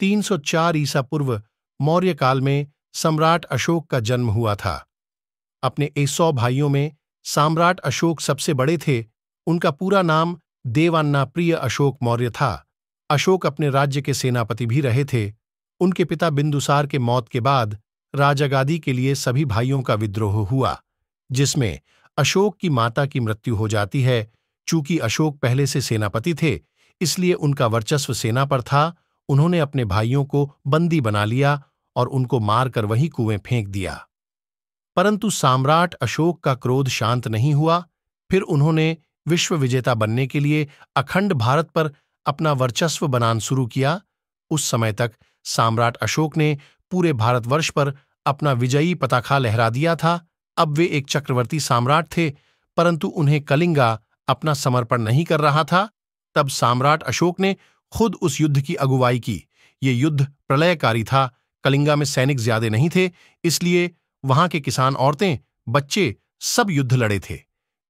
304 ईसा पूर्व मौर्य काल में सम्राट अशोक का जन्म हुआ था अपने सौ भाइयों में सम्राट अशोक सबसे बड़े थे उनका पूरा नाम देवान्ना प्रिय अशोक मौर्य था अशोक अपने राज्य के सेनापति भी रहे थे उनके पिता बिंदुसार के मौत के बाद राजागादी के लिए सभी भाइयों का विद्रोह हुआ जिसमें अशोक की माता की मृत्यु हो जाती है चूंकि अशोक पहले से सेनापति थे इसलिए उनका वर्चस्व सेना पर था उन्होंने अपने भाइयों को बंदी बना लिया और उनको मारकर वहीं कुएं फेंक दिया परंतु सम्राट अशोक का क्रोध शांत नहीं हुआ फिर उन्होंने विश्व विजेता बनने के लिए अखंड भारत पर अपना वर्चस्व बनान शुरू किया उस समय तक सम्राट अशोक ने पूरे भारतवर्ष पर अपना विजयी पताखा लहरा दिया था अब वे एक चक्रवर्ती सम्राट थे परंतु उन्हें कलिंगा अपना समर्पण नहीं कर रहा था तब सम्राट अशोक ने खुद उस युद्ध की अगुवाई की ये युद्ध प्रलयकारी था कलिंगा में सैनिक ज्यादा नहीं थे इसलिए वहां के किसान औरतें बच्चे सब युद्ध लड़े थे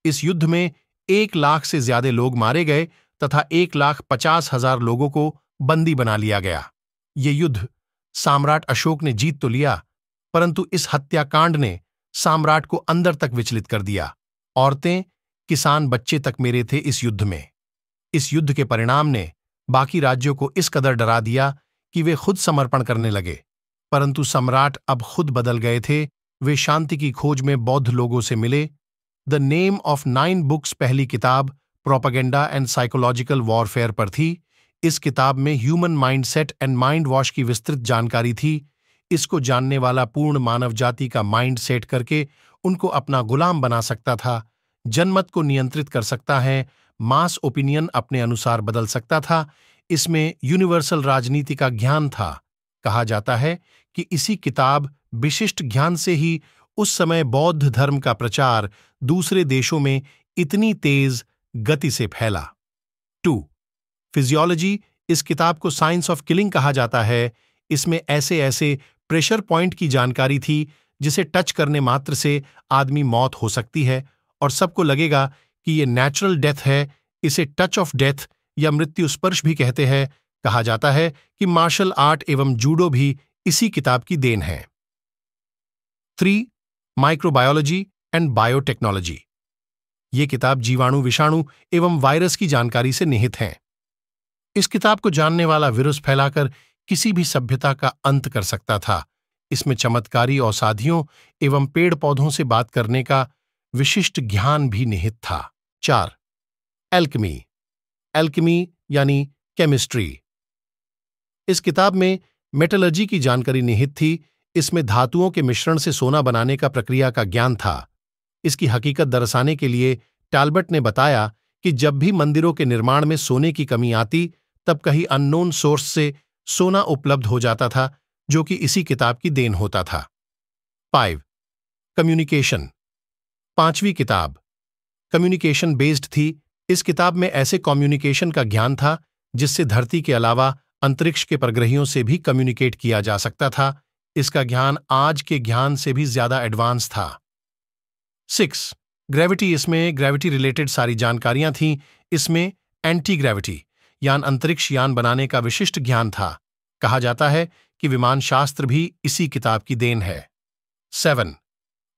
इस युद्ध में एक लाख से ज्यादा लोग मारे गए तथा एक लाख पचास हजार लोगों को बंदी बना लिया गया ये युद्ध सम्राट अशोक ने जीत तो लिया परंतु इस हत्याकांड ने सम्राट को अंदर तक विचलित कर दिया औरतें किसान बच्चे तक मेरे थे इस युद्ध में इस युद्ध के परिणाम ने बाकी राज्यों को इस कदर डरा दिया कि वे खुद समर्पण करने लगे परंतु सम्राट अब खुद बदल गए थे वे शांति की खोज में बौद्ध लोगों से मिले the name of nine books पहली किताब प्रोपागेंडा एंड साइकोलॉजिकल वॉरफेयर पर थी इस किताब में human mindset and mind wash की विस्तृत जानकारी थी इसको जानने वाला पूर्ण मानव जाति का माइंड सेट करके उनको अपना गुलाम बना सकता था जनमत को नियंत्रित कर सकता है मास ओपिनियन अपने अनुसार बदल सकता था इसमें यूनिवर्सल राजनीति का ज्ञान था कहा जाता है कि इसी किताब विशिष्ट ज्ञान से ही उस समय बौद्ध धर्म का प्रचार दूसरे देशों में इतनी तेज गति से फैला टू फिजियोलॉजी इस किताब को साइंस ऑफ किलिंग कहा जाता है इसमें ऐसे ऐसे प्रेशर पॉइंट की जानकारी थी जिसे टच करने मात्र से आदमी मौत हो सकती है और सबको लगेगा कि ये नेचुरल डेथ है इसे टच ऑफ डेथ या मृत्यु स्पर्श भी कहते हैं कहा जाता है कि मार्शल आर्ट एवं जूडो भी इसी किताब की देन है थ्री माइक्रोबायोलॉजी एंड बायोटेक्नोलॉजी ये किताब जीवाणु विषाणु एवं वायरस की जानकारी से निहित है इस किताब को जानने वाला विरुस फैलाकर किसी भी सभ्यता का अंत कर सकता था इसमें चमत्कारी औषाधियों एवं पेड़ पौधों से बात करने का विशिष्ट ज्ञान भी निहित था चार एल्कमी एल्कमी यानी केमिस्ट्री इस किताब में मेटलर्जी की जानकारी निहित थी इसमें धातुओं के मिश्रण से सोना बनाने का प्रक्रिया का ज्ञान था इसकी हकीकत दर्शाने के लिए टालबर्ट ने बताया कि जब भी मंदिरों के निर्माण में सोने की कमी आती तब कहीं अननोन सोर्स से सोना उपलब्ध हो जाता था जो कि इसी किताब की देन होता था फाइव कम्युनिकेशन पांचवी किताब कम्युनिकेशन बेस्ड थी इस किताब में ऐसे कम्युनिकेशन का ज्ञान था जिससे धरती के अलावा अंतरिक्ष के परग्रहियों से भी कम्युनिकेट किया जा सकता था इसका ज्ञान आज के ज्ञान से भी ज्यादा एडवांस था सिक्स ग्रेविटी इसमें ग्रेविटी रिलेटेड सारी जानकारियां थीं इसमें एंटी ग्रेविटी यान अंतरिक्ष यान बनाने का विशिष्ट ज्ञान था कहा जाता है कि विमान शास्त्र भी इसी किताब की देन है सेवन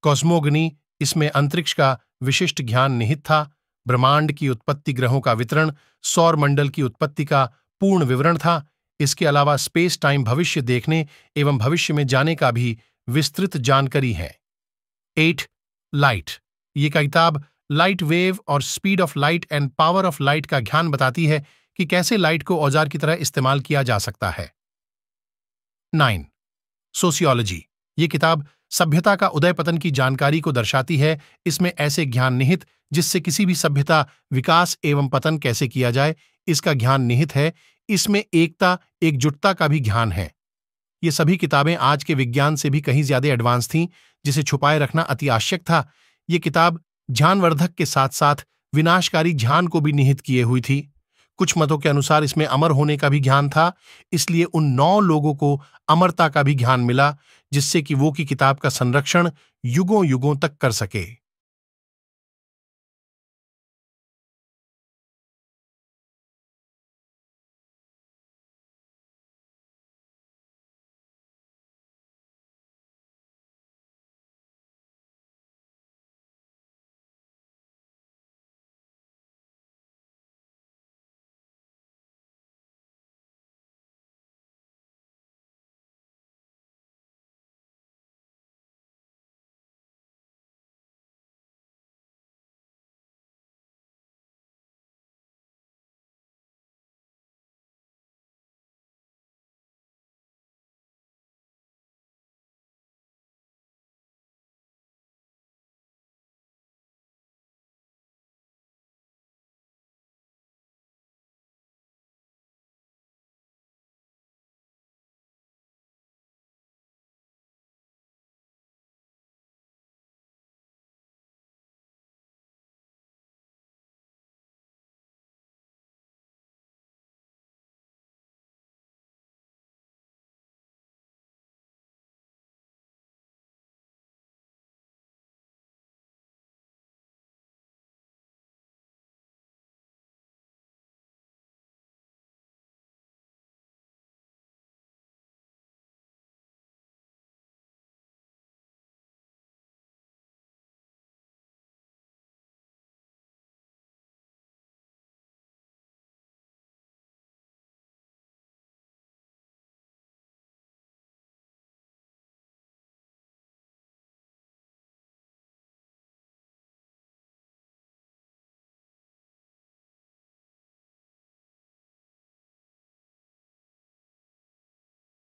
कॉस्मोगनी इसमें अंतरिक्ष का विशिष्ट ज्ञान निहित था ब्रह्मांड की उत्पत्ति ग्रहों का वितरण सौर मंडल की उत्पत्ति का पूर्ण विवरण था इसके अलावा स्पेस टाइम भविष्य देखने एवं भविष्य में जाने का भी विस्तृत जानकारी है एट लाइट ये किताब लाइट वेव और speed of light and power of light का ज्ञान बताती है कि कैसे लाइट को औजार की तरह इस्तेमाल किया जा सकता है नाइन सोशियोलॉजी ये किताब सभ्यता का उदय पतन की जानकारी को दर्शाती है इसमें ऐसे ज्ञान निहित जिससे किसी भी सभ्यता विकास एवं पतन कैसे किया जाए इसका ज्ञान निहित है इसमें एकता एकजुटता का भी ज्ञान है ये सभी किताबें आज के विज्ञान से भी कहीं ज्यादा एडवांस थीं जिसे छुपाए रखना अति आवश्यक था ये किताब ज्ञानवर्धक के साथ साथ विनाशकारी ज्ञान को भी निहित किए हुई थी कुछ मतों के अनुसार इसमें अमर होने का भी ज्ञान था इसलिए उन नौ लोगों को अमरता का भी ज्ञान मिला जिससे कि वो की किताब का संरक्षण युगों युगों तक कर सके